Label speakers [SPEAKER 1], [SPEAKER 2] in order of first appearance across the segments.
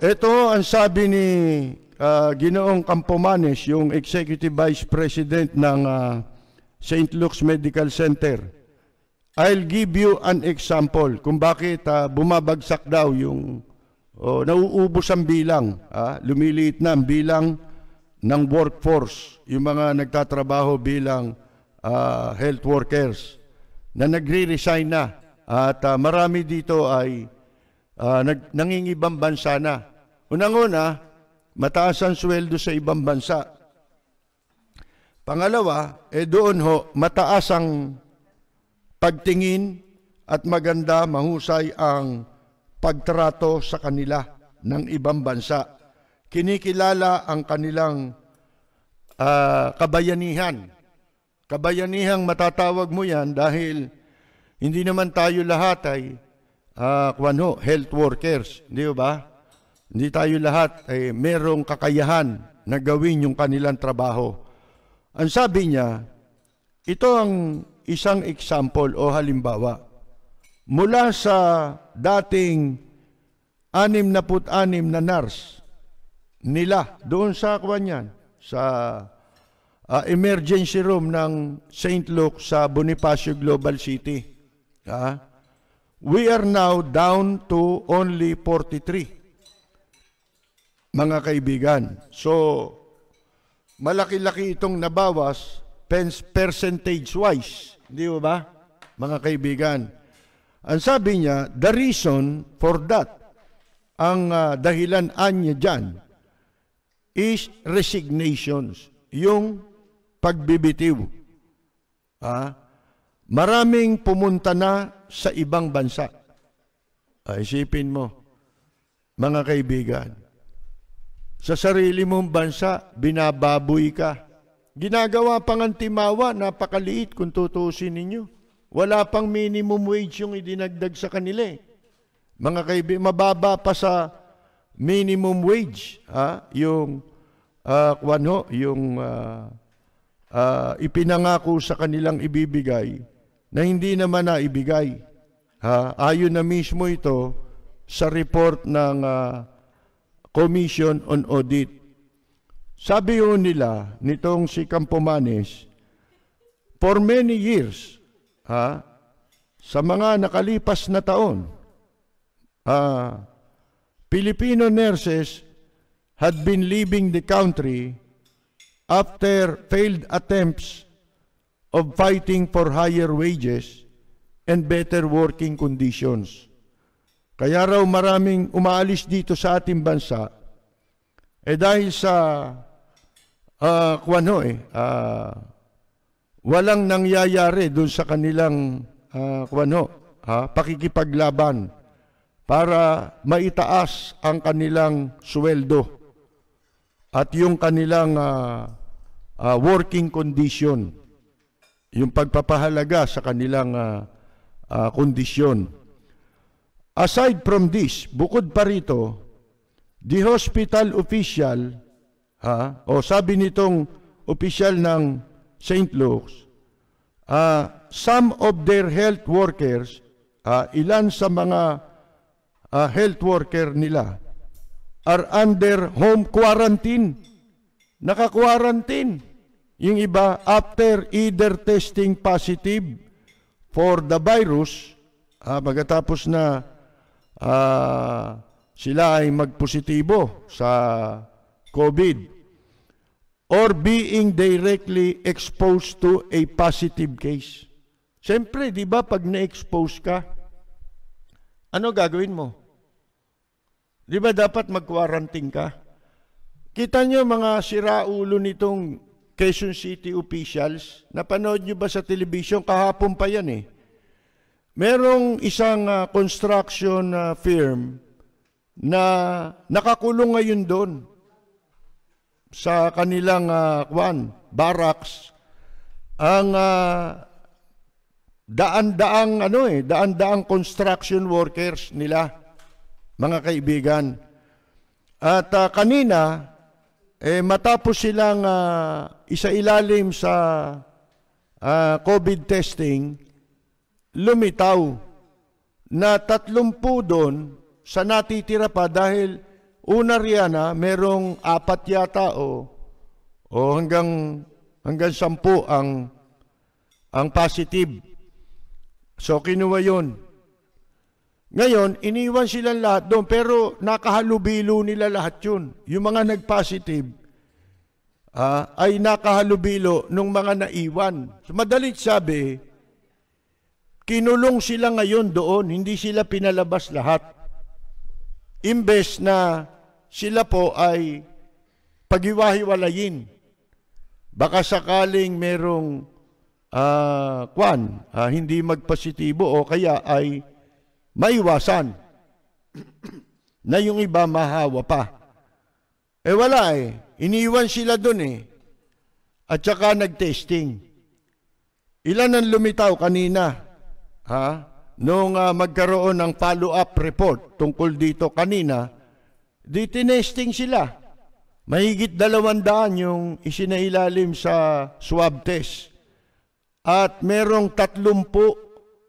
[SPEAKER 1] Ito ang sabi ni uh, Ginoong Campomanes, yung Executive Vice President ng uh, ah, St. Luke's Medical Center. I'll give you an example kung bakit uh, bumabagsak daw yung oh, nauubos ang bilang, ah, lumiliit na ang bilang ng workforce, yung mga nagtatrabaho bilang uh, health workers na nagre-resign na at uh, marami dito ay uh, nag, nangingibang bansa na Unang-una, mataas ang sweldo sa ibang bansa. Pangalawa, eh doon ho, mataas ang pagtingin at maganda, mahusay ang pagtrato sa kanila ng ibang bansa. Kinikilala ang kanilang uh, kabayanihan. Kabayanihang matatawag mo yan dahil hindi naman tayo lahat ay uh, ah, kwan ho, health workers, di ba? Hindi tayo lahat ay eh, merong kakayahan na gawin yung kanilang trabaho. Ang sabi niya, ito ang isang example o halimbawa. Mula sa dating 66 na nurse nila doon sa kwanyan, sa uh, emergency room ng St. Luke sa Bonifacio Global City. Ha? Ah, we are now down to only 43 mga kaibigan. So, malaki-laki itong nabawas percentage-wise. Hindi ba, mga kaibigan? Ang sabi niya, the reason for that, ang uh, dahilan niya dyan, is resignations, yung pagbibitiw. Ah, maraming pumunta na sa ibang bansa. Ah, isipin mo, mga kaibigan, sa sarili mong bansa, binababoy ka. Ginagawa pang antimawa, napakaliit kung tutusin ninyo. Wala pang minimum wage yung idinagdag sa kanila eh. Mga kaibigan, mababa pa sa minimum wage ha? yung uh, ah, kwano, yung uh, uh, ipinangako sa kanilang ibibigay na hindi naman na ibigay. Ha? Ayon na mismo ito sa report ng uh, Commission on Audit. Sabi ho nila, nitong si Campomanes, for many years, ha, sa mga nakalipas na taon, uh, Filipino nurses had been leaving the country after failed attempts of fighting for higher wages and better working conditions. Kaya raw maraming umaalis dito sa ating bansa eh dahil sa uh, ah, kwano eh, uh, walang nangyayari doon sa kanilang uh, ah, kwano, ha, pakikipaglaban para maitaas ang kanilang sweldo at yung kanilang uh, uh, working condition, yung pagpapahalaga sa kanilang uh, uh, kondisyon. Aside from this, bukod pa rito, the hospital official, ha, o sabi nitong official ng St. Luke's, uh, some of their health workers, uh, ilan sa mga uh, health worker nila, are under home quarantine. Naka-quarantine. Yung iba, after either testing positive for the virus, uh, pagkatapos na uh, sila ay magpositibo sa COVID or being directly exposed to a positive case. Siyempre, di ba, pag na-expose ka, ano gagawin mo? Di ba dapat mag-quarantine ka? Kita nyo mga siraulo nitong Quezon City officials, napanood nyo ba sa television? Kahapon pa yan eh merong isang uh, construction uh, firm na nakakulong ngayon doon sa kanilang uh, kwan, barracks ang daan-daang ano eh, daan-daang construction workers nila, mga kaibigan. At uh, kanina eh matapos silang uh, isa ilalim sa uh, COVID testing, lumitaw na tatlumpu doon sa natitira pa dahil una riana ah, merong apat yata o, o hanggang hanggang sampu ang ang positive. So kinuha yun. Ngayon, iniwan silang lahat doon pero nakahalubilo nila lahat yun. Yung mga nag-positive uh, ay nakahalubilo nung mga naiwan. So madalit sabi, Kinulong sila ngayon doon, hindi sila pinalabas lahat. Imbes na sila po ay pagiwahiwalayin. Baka sakaling merong uh, kwan, uh, hindi magpositibo o kaya ay maiwasan na yung iba mahawa pa. Eh wala eh. Iniwan sila doon eh. At saka nag-testing. Ilan ang lumitaw kanina? ha, nung uh, magkaroon ng follow-up report tungkol dito kanina, di tinesting sila. Mahigit dalawandaan yung isinailalim sa swab test. At merong tatlumpu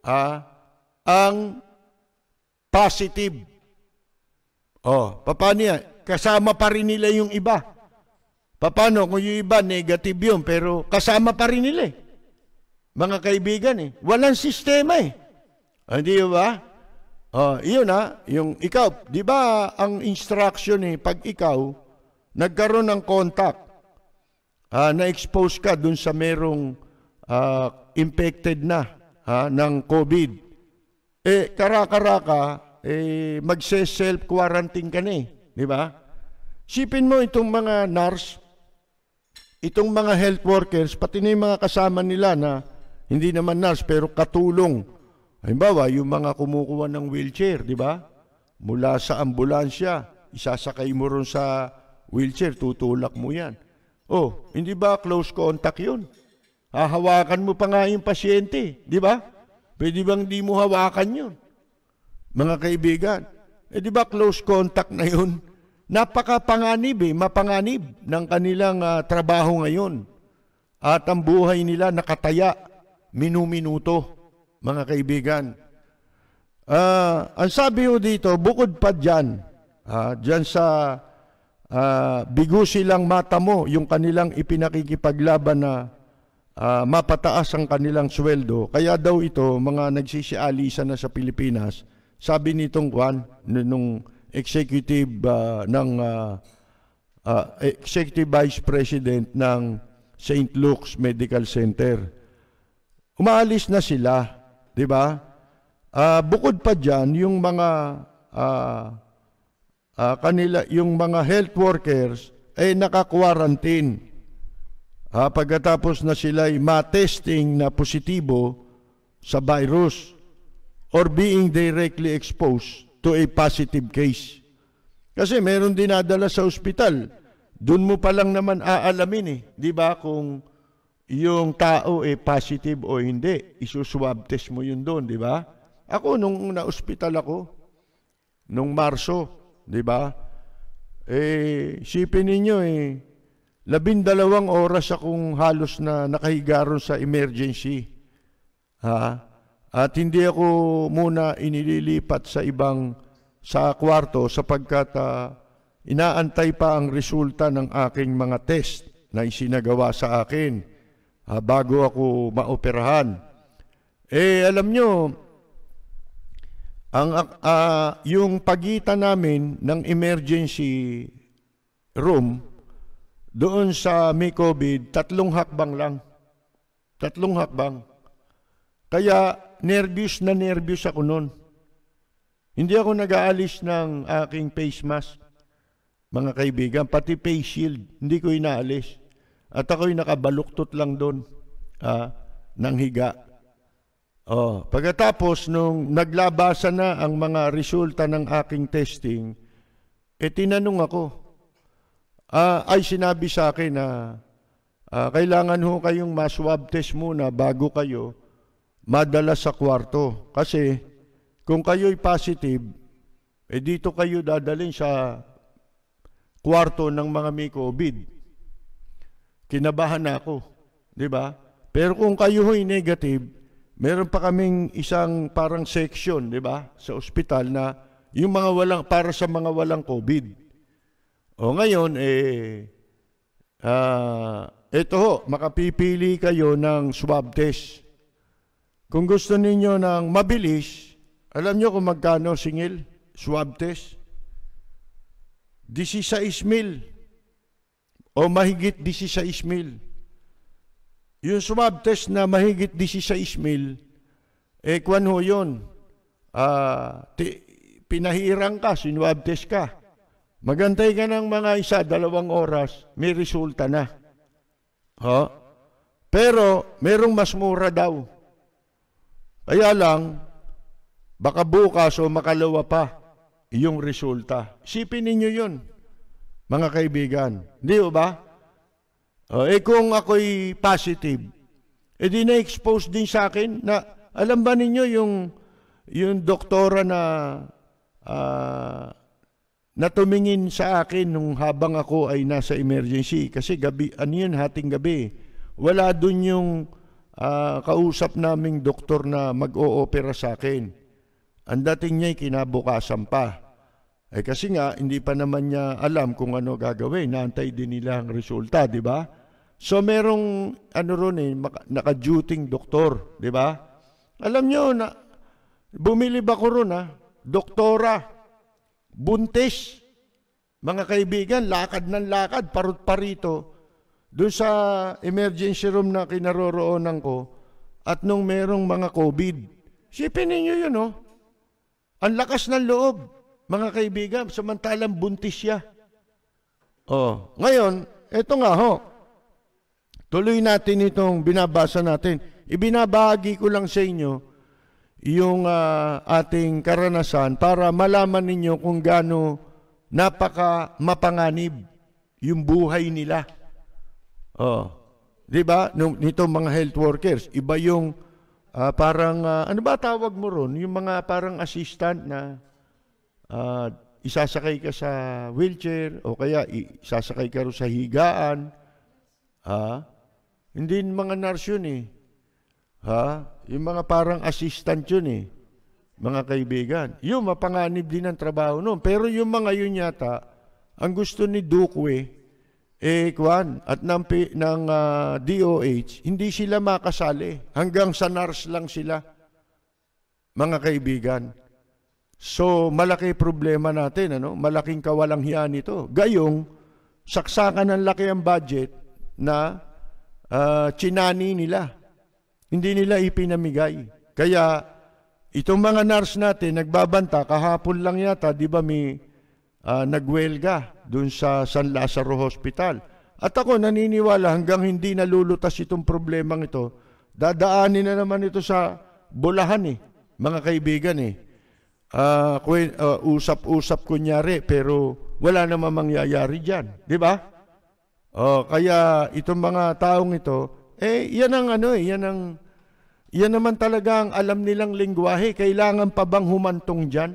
[SPEAKER 1] ha, ang positive. Oh, paano yan? Kasama pa rin nila yung iba. Papano kung yung iba negative yun pero kasama pa rin nila eh mga kaibigan eh. Walang sistema eh. Ah, hindi ba? Oh, yun na ah, yung ikaw, di ba ang instruction eh, pag ikaw nagkaroon ng contact, ah, na-expose ka dun sa merong uh, infected na ha, ng COVID, eh karakaraka eh magse-self-quarantine ka na eh. Di ba? Sipin mo itong mga nurse, itong mga health workers, pati na yung mga kasama nila na hindi naman nurse, pero katulong. Halimbawa, yung mga kumukuha ng wheelchair, di ba? Mula sa ambulansya, isasakay mo ron sa wheelchair, tutulak mo yan. Oh, hindi ba close contact yun? Hahawakan mo pa nga yung pasyente, di ba? Pwede bang di mo hawakan yun? Mga kaibigan, eh di ba close contact na yun? Napakapanganib eh, mapanganib ng kanilang uh, trabaho ngayon. At ang buhay nila nakataya minuminuto, mga kaibigan. Uh, ang sabi ho dito, bukod pa dyan, uh, dyan sa uh, ah, bigo silang mata mo, yung kanilang ipinakikipaglaban na uh, mapataas ang kanilang sweldo. Kaya daw ito, mga nagsisialisa na sa Pilipinas, sabi nitong Juan, nung executive uh, ng uh, uh, executive vice president ng St. Luke's Medical Center Umaalis na sila, 'di ba? Uh, bukod pa diyan yung mga uh, uh, kanila yung mga health workers ay naka-quarantine. Uh, pagkatapos na sila ay ma-testing na positibo sa virus or being directly exposed to a positive case. Kasi meron din dinadala sa ospital. Doon mo pa lang naman aalamin eh, 'di ba, kung yung tao eh positive o hindi, isuswab test mo yun doon, di ba? Ako, nung na-hospital ako, nung Marso, di ba? Eh, sipin ninyo eh, labindalawang oras akong halos na nakahiga ron sa emergency. Ha? At hindi ako muna inililipat sa ibang sa kwarto sapagkat uh, inaantay pa ang resulta ng aking mga test na isinagawa sa akin uh, bago ako maoperahan. Eh, alam nyo, ang, uh, yung pagitan namin ng emergency room doon sa may COVID, tatlong hakbang lang. Tatlong hakbang. Kaya nervous na nervous ako noon. Hindi ako nag-aalis ng aking face mask, mga kaibigan, pati face shield, hindi ko inaalis. At ako'y nakabaluktot lang doon ah, ng higa. Oh, pagkatapos nung naglabasa na ang mga resulta ng aking testing, eh tinanong ako, ah, ay sinabi sa akin na ah, kailangan ho kayong maswab test muna bago kayo madala sa kwarto. Kasi kung kayo'y positive, eh dito kayo dadalhin sa kwarto ng mga may COVID kinabahan na ako. Di ba? Pero kung kayo ho'y negative, meron pa kaming isang parang section, di ba, sa ospital na yung mga walang, para sa mga walang COVID. O ngayon, eh, uh, ah, ito ho, makapipili kayo ng swab test. Kung gusto ninyo ng mabilis, alam nyo kung magkano singil, swab test? 16,000 o mahigit 16 mil. Yung swab test na mahigit 16 mil, eh kwan ho yun, uh, ti, pinahirang ka, sinwab test ka. Magantay ka ng mga isa, dalawang oras, may resulta na. Ho? Pero, merong mas mura daw. Kaya lang, baka bukas o makalawa pa yung resulta. Sipin ninyo yun mga kaibigan. Di ba? O, oh, eh kung ako'y positive, eh di na-expose din sa akin na alam ba ninyo yung yung doktora na uh, na sa akin nung habang ako ay nasa emergency kasi gabi ano yun hating gabi wala dun yung uh, kausap naming doktor na mag o opera sa akin ang dating niya ay kinabukasan pa eh kasi nga, hindi pa naman niya alam kung ano gagawin. Naantay din nila ang resulta, di ba? So merong, ano ron eh, naka-duting doktor, di ba? Alam nyo, na, bumili ba ko ron ha? Doktora, buntis, mga kaibigan, lakad ng lakad, parot parito. Doon sa emergency room na kinaroroonan ko, at nung merong mga COVID, sipin ninyo yun, oh. Ang lakas ng loob. Mga kaibigan, samantalang buntis siya. Oh, ngayon, eto nga ho. Tuloy natin itong binabasa natin. Ibinabahagi ko lang sa inyo yung uh, ating karanasan para malaman ninyo kung gaano napaka mapanganib yung buhay nila. Oh. 'Di ba? Nitong mga health workers, iba yung uh, parang uh, ano ba tawag mo ron? Yung mga parang assistant na uh, isasakay ka sa wheelchair o kaya isasakay ka ro sa higaan. Ha? Hindi mga nurse yun eh. Ha? Yung mga parang assistant yun eh. Mga kaibigan. Yung mapanganib din ang trabaho noon. Pero yung mga yun yata, ang gusto ni Dukwe, eh, Kwan, at ng, ng uh, ah, DOH, hindi sila makasali. Hanggang sa nurse lang sila, mga kaibigan. So, malaki problema natin, ano? Malaking kawalang hiya nito. Gayong, saksakan ng laki ang budget na uh, chinani nila. Hindi nila ipinamigay. Kaya, itong mga nurse natin, nagbabanta, kahapon lang yata, di ba may uh, nagwelga dun sa San Lazaro Hospital. At ako naniniwala hanggang hindi nalulutas itong problemang ito, dadaanin na naman ito sa bulahan eh, mga kaibigan eh uh, usap-usap kunyari pero wala namang mangyayari diyan, di ba? Oh, kaya itong mga taong ito, eh yan ang ano eh, yan ang yan naman talaga ang alam nilang lingguwahe, kailangan pa bang humantong diyan?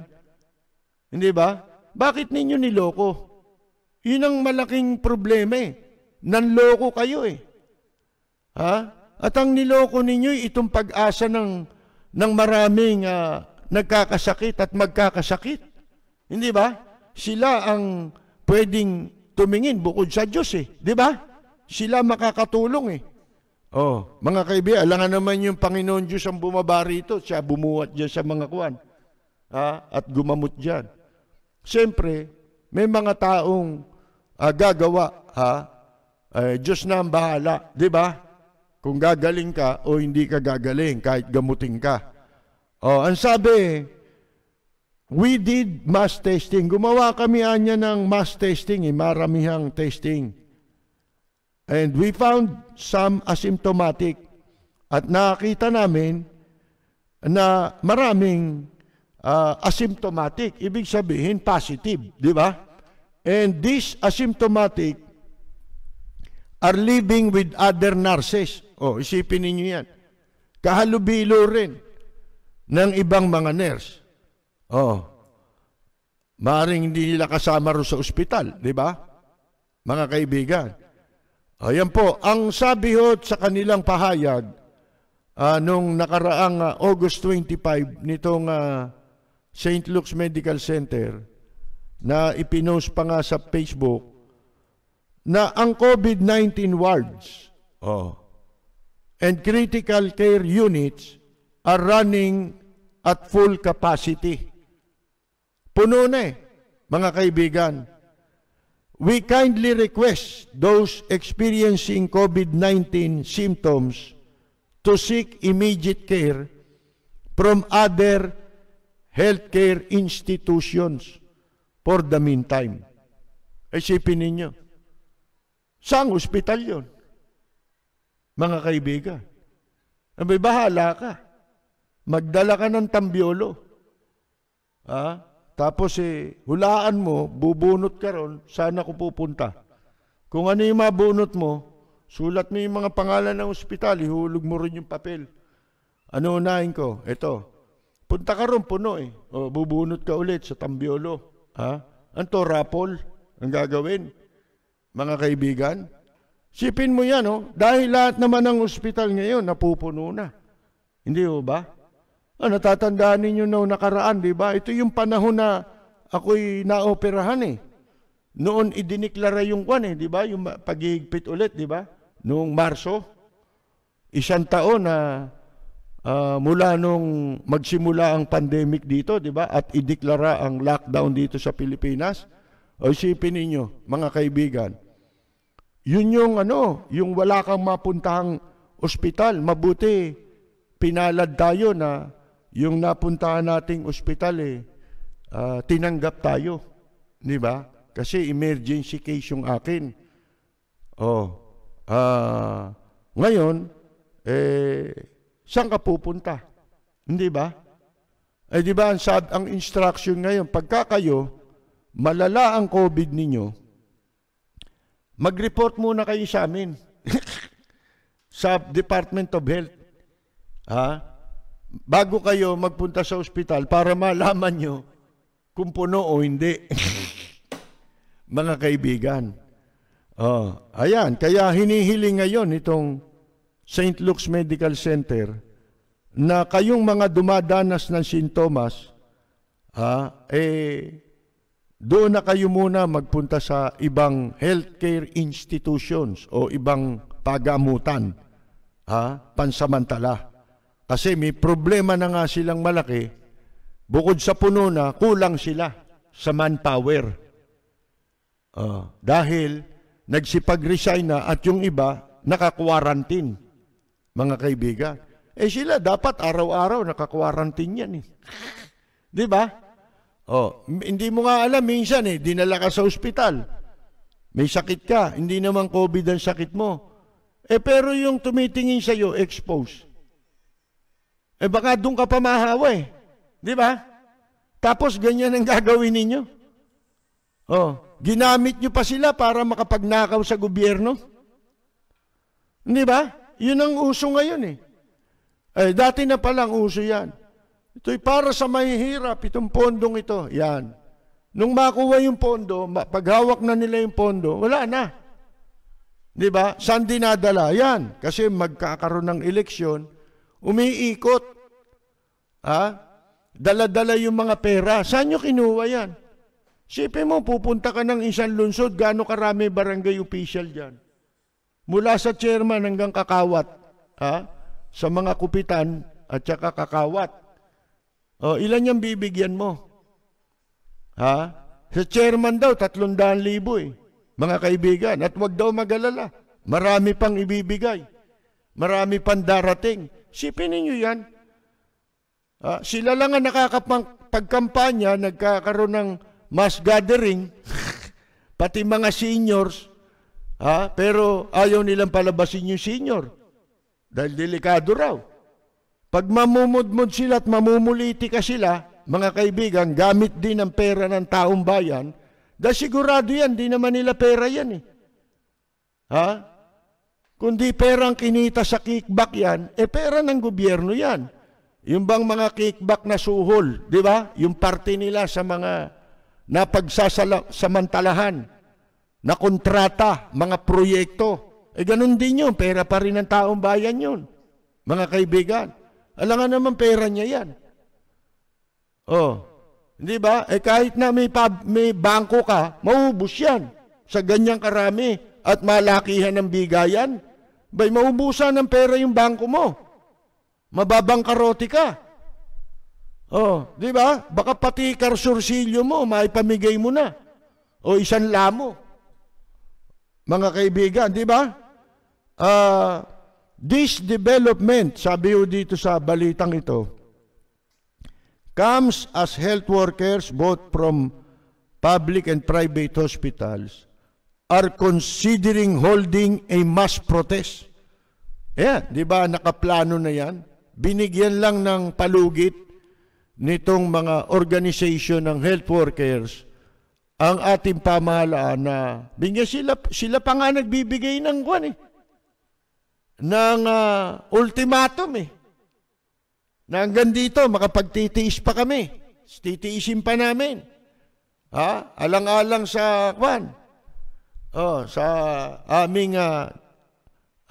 [SPEAKER 1] Hindi ba? Bakit ninyo niloko? Yun ang malaking problema eh. Nanloko kayo eh. Ha? At ang niloko ninyo itong pag-asa ng ng maraming uh, nagkakasakit at magkakasakit. Hindi ba? Sila ang pwedeng tumingin bukod sa Diyos eh. Di ba? Sila makakatulong eh. Oh, mga kaibigan, alangan naman yung Panginoon Diyos ang bumaba rito. Siya bumuhat dyan sa mga kuwan. Ha? at gumamot dyan. Siyempre, may mga taong ah, gagawa. Ha? Eh, Diyos na ang bahala. Di ba? Kung gagaling ka o hindi ka gagaling kahit gamutin ka. Oh, ang sabi, we did mass testing. Gumawa kami anya ng mass testing, eh, maramihang testing. And we found some asymptomatic. At nakita namin na maraming uh, asymptomatic. Ibig sabihin, positive, di ba? And this asymptomatic are living with other nurses. oh, isipin niyo yan. Kahalubilo rin ng ibang mga nurse. Oh. Maring hindi nila kasama ro sa ospital, di ba? Mga kaibigan. Ayun po, ang sabi ho sa kanilang pahayag uh, nung nakaraang uh, August 25 nitong uh, ah, St. Luke's Medical Center na ipinost pa nga sa Facebook na ang COVID-19 wards oh, and critical care units are running at full capacity. Puno na eh, mga kaibigan. We kindly request those experiencing COVID-19 symptoms to seek immediate care from other healthcare institutions for the meantime. Isipin ninyo, saan ospital yon? Mga kaibigan, abay bahala ka. Magdala ka ng tambiolo. Ha? tapos eh, hulaan mo, bubunot ka ron, saan ako pupunta? Kung ano yung mabunot mo, sulat mo yung mga pangalan ng ospital, ihulog mo rin yung papel. Ano unahin ko? Ito. Punta ka ron, puno eh. O, bubunot ka ulit sa tambiolo. Ha? Anto, rapol ang gagawin. Mga kaibigan, sipin mo yan, oh. Dahil lahat naman ng ospital ngayon, napupuno na. Hindi ho ba? Ah, natatandaan ninyo noong nakaraan, di ba? Ito yung panahon na ako'y naoperahan eh. Noon idiniklara yung kwan eh, di ba? Yung paghihigpit ulit, di ba? Noong Marso, isang taon na uh, mula nung magsimula ang pandemic dito, di ba? At ideklara ang lockdown dito sa Pilipinas. O isipin ninyo, mga kaibigan, yun yung ano, yung wala kang mapuntahang ospital, mabuti pinalad tayo na yung napuntahan nating ospital eh, uh, tinanggap tayo. Di ba? Kasi emergency case yung akin. Oh, uh, ngayon, eh, saan ka pupunta? Hindi ba? Eh di ba ang, sab ang instruction ngayon, pagka kayo, malala ang COVID ninyo, mag-report muna kayo sa amin. sa Department of Health. Ha? bago kayo magpunta sa ospital para malaman nyo kung puno o hindi. Mga kaibigan. Oh, ayan, kaya hinihiling ngayon itong St. Luke's Medical Center na kayong mga dumadanas ng sintomas, ha, eh, doon na kayo muna magpunta sa ibang healthcare institutions o ibang pagamutan, ha, pansamantala. Kasi may problema na nga silang malaki. Bukod sa puno na, kulang sila sa manpower. Uh, dahil nagsipag-resign na at yung iba naka-quarantine, mga kaibigan. Eh sila dapat araw-araw naka-quarantine yan eh. Di ba? Oh, hindi mo nga alam minsan eh, dinala ka sa ospital. May sakit ka, hindi naman COVID ang sakit mo. Eh pero yung tumitingin sa iyo, exposed. Eh baka doon ka pa mahawa eh. Di ba? Tapos ganyan ang gagawin ninyo. Oh, ginamit nyo pa sila para makapagnakaw sa gobyerno. Di ba? Yun ang uso ngayon eh. Eh, dati na palang uso yan. Ito'y para sa mahihirap, itong pondong ito. Yan. Nung makuha yung pondo, paghawak na nila yung pondo, wala na. Di ba? Saan dinadala? Yan. Kasi magkakaroon ng eleksyon, Umiikot. Ha? Dala-dala yung mga pera. Saan nyo kinuha yan? Sipin mo, pupunta ka ng isang lungsod, gaano karami barangay official dyan. Mula sa chairman hanggang kakawat, ha? sa mga kupitan at saka kakawat. O, ilan yung bibigyan mo? Ha? Sa chairman daw, 300,000 eh, mga kaibigan. At wag daw magalala. Marami pang ibibigay. Marami pang darating. Sipinin nyo yan. Ah, sila lang ang nakakapagkampanya, nagkakaroon ng mass gathering, pati mga seniors, ah, pero ayaw nilang palabasin yung senior dahil delikado raw. Pag mamumudmud sila at mamumuliti ka sila, mga kaibigan, gamit din ang pera ng taong bayan, dahil sigurado yan, di naman nila pera yan eh. Ha? Kundi perang kinita sa kickback yan, eh pera ng gobyerno yan. Yung bang mga kickback na suhol, di ba? Yung parte nila sa mga napagsasamantalahan, na kontrata, mga proyekto. Eh ganun din yun, pera pa rin ng taong bayan yun, mga kaibigan. Alangan naman pera niya yan. Oh, di ba? Eh kahit na may, pub, may bangko ka, maubos yan sa ganyang karami at malakihan ng bigayan, bay maubusan ng pera yung bangko mo. Mababang karote ka. Oh, di ba? Baka pati karsursilyo mo, maipamigay mo na. O isang lamo. Mga kaibigan, di ba? Uh, this development, sabi ko dito sa balitang ito, comes as health workers both from public and private hospitals are considering holding a mass protest. Ayan, di ba nakaplano na yan? Binigyan lang ng palugit nitong mga organization ng health workers ang ating pamahalaan na bigyan sila, sila pa nga nagbibigay ng kwan eh, ng uh, ultimatum eh, na hanggang dito makapagtitiis pa kami, titiisin pa namin. Ha? Alang-alang sa kwan, oh, sa aming uh,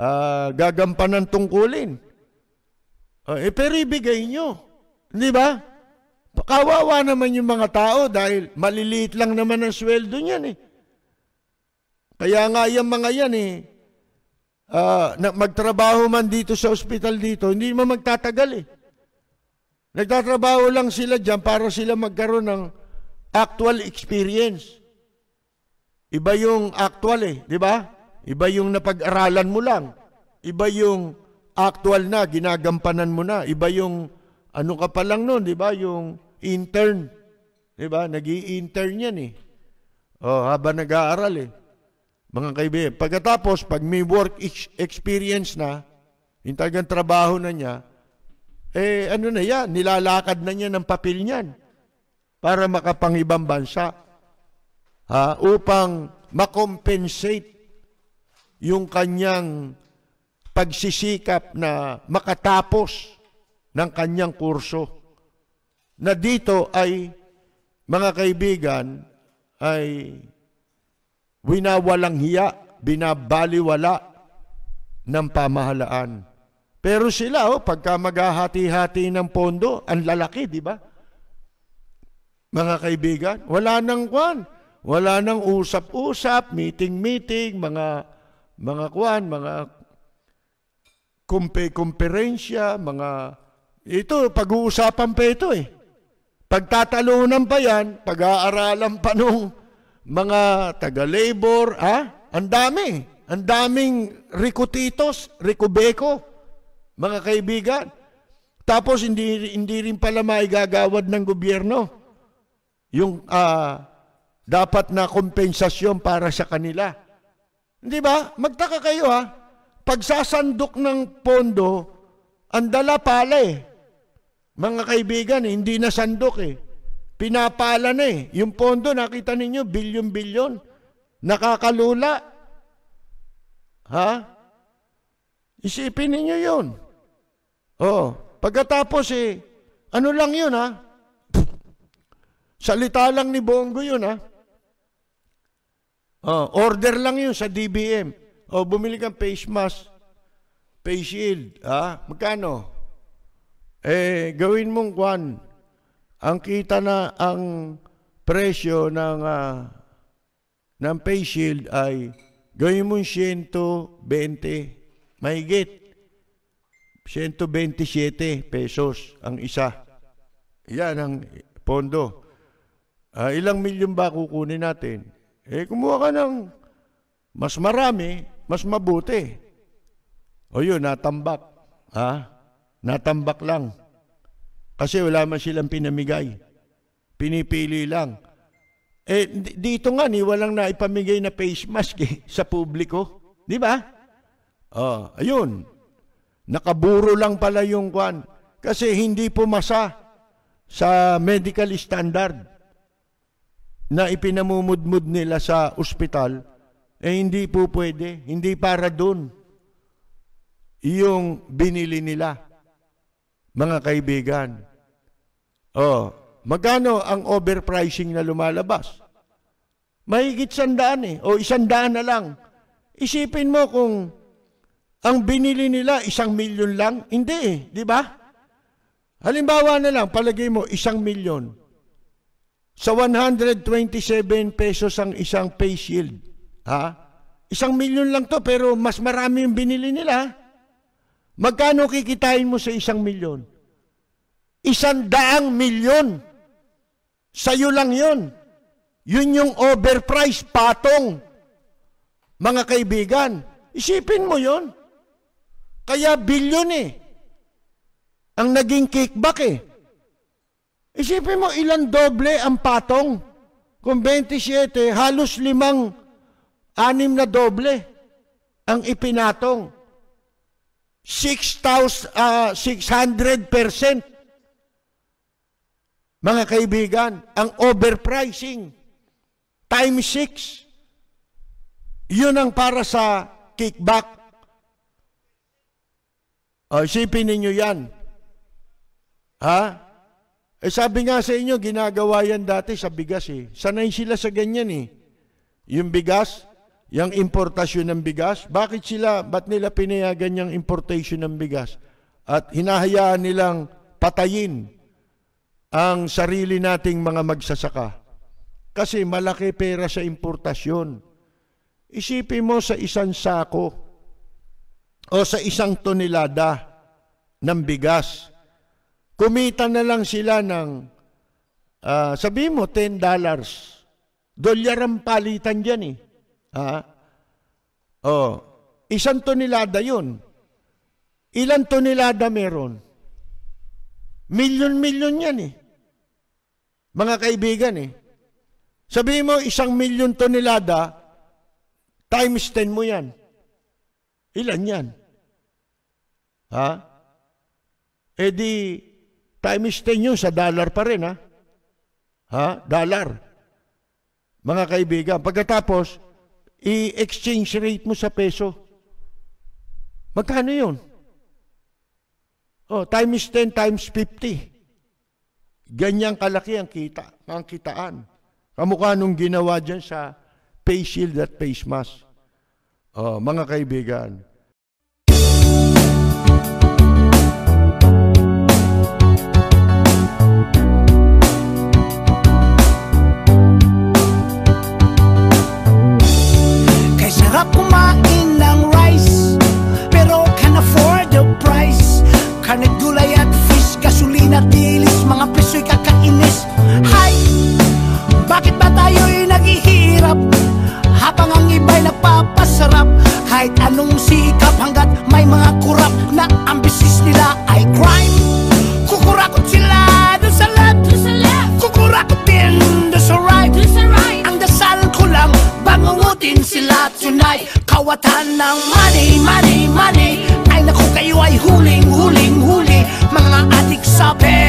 [SPEAKER 1] uh, gagampanan tungkulin. Uh, eh, pero ibigay nyo. Di ba? Kawawa naman yung mga tao dahil maliliit lang naman ang sweldo niyan eh. Kaya nga yung mga yan eh, uh, na magtrabaho man dito sa ospital dito, hindi man magtatagal eh. Nagtatrabaho lang sila dyan para sila magkaroon ng actual experience. Iba yung actual eh, di ba? Iba yung napag-aralan mo lang. Iba yung actual na, ginagampanan mo na. Iba yung ano ka pa lang noon, di ba? Yung intern. Di ba? nag intern yan eh. Oh, habang nag-aaral eh. Mga kaibigan, pagkatapos, pag may work experience na, yung talagang trabaho na niya, eh ano na yan, nilalakad na niya ng papel niyan para makapangibang bansa ha, upang makompensate yung kanyang pagsisikap na makatapos ng kanyang kurso. Na dito ay, mga kaibigan, ay winawalang hiya, binabaliwala ng pamahalaan. Pero sila, oh, pagka maghahati-hati ng pondo, ang lalaki, di ba? Mga kaibigan, wala nang kwan. Wala nang usap-usap, meeting-meeting, mga mga kwan, mga kumpe-kumperensya, mga ito, pag-uusapan pa ito eh. Pagtatalunan pa yan, pag-aaralan pa nung mga taga-labor, ha? Ang dami. Ang daming rikutitos, rikubeko, mga kaibigan. Tapos hindi hindi rin pala maigagawad ng gobyerno yung uh, dapat na kompensasyon para sa kanila. Hindi ba? Magtaka kayo ha. Pagsasandok ng pondo, ang dala pala eh. Mga kaibigan, eh, hindi na sandok eh. Pinapala na eh. Yung pondo, nakita ninyo, bilyon-bilyon. Nakakalula. Ha? Isipin ninyo yun. Oh, pagkatapos eh, ano lang yun ha? Salita lang ni Bongo yun ha. Oh, order lang yun sa DBM. O, oh, bumili kang face mask, face shield. Ah, magkano? Eh, gawin mong kwan. Ang kita na ang presyo ng uh, ng face shield ay gawin mong 120 mahigit. 127 pesos ang isa. Yan ang pondo. Uh, ilang milyon ba kukunin natin? Eh, kumuha ka ng mas marami, mas mabuti. O yun, natambak. Ha? Natambak lang. Kasi wala man silang pinamigay. Pinipili lang. Eh, dito nga ni, walang naipamigay na face mask eh, sa publiko. Di ba? Oh, ayun. Nakaburo lang pala yung kwan. Kasi hindi pumasa sa medical standard na ipinamumudmud nila sa ospital, eh hindi po pwede, hindi para doon yung binili nila, mga kaibigan. Oh, magkano ang overpricing na lumalabas? Mahigit sandaan eh, o isandaan na lang. Isipin mo kung ang binili nila isang milyon lang, hindi eh, di ba? Halimbawa na lang, palagay mo isang milyon. Sa 127 pesos ang isang face shield. Ha? Isang milyon lang to pero mas marami yung binili nila. Magkano kikitain mo sa isang milyon? Isang daang milyon. Sa'yo lang yun. Yun yung overpriced patong. Mga kaibigan, isipin mo yun. Kaya bilyon eh. Ang naging kickback eh. Isipin mo ilan doble ang patong. Kung 27, halos limang anim na doble ang ipinatong. 6,600%. Uh, 600%. Mga kaibigan, ang overpricing times 6. Yun ang para sa kickback. O, isipin ninyo yan. Ha? Eh sabi nga sa inyo, ginagawa yan dati sa bigas eh. Sanay sila sa ganyan eh. Yung bigas, yung importasyon ng bigas, bakit sila, ba't nila pinayagan yung importation ng bigas? At hinahayaan nilang patayin ang sarili nating mga magsasaka. Kasi malaki pera sa importasyon. Isipin mo sa isang sako o sa isang tonelada ng bigas kumita na lang sila ng, uh, ah, sabi mo, 10 dollars. Dolyar ang palitan dyan eh. Ha? Oh, isang tonelada yun. Ilan tonelada meron? Milyon-milyon yan eh. Mga kaibigan eh. Sabihin mo, isang milyon tonelada, times 10 mo yan. Ilan yan? Ha? E di, Times 10 yun, sa dollar pa rin, ha? Ha? Dollar. Mga kaibigan, pagkatapos, i-exchange rate mo sa peso. Magkano yun? Oh, times 10 times 50. Ganyang kalaki ang kita, ang kitaan. Kamukha nung ginawa dyan sa face shield at face mask. Oh, mga kaibigan,
[SPEAKER 2] Sarap kumain ng rice Pero can afford the price Karne gulay at fish Gasolina dilis Mga preso'y kakainis Hay! Bakit ba tayo'y naghihirap? Habang ang iba'y napapasarap Kahit anong sikap Hanggat may mga tonight Kawatan ng money, money, money Ay naku kayo ay huling, huling, huli Mga adik sa pera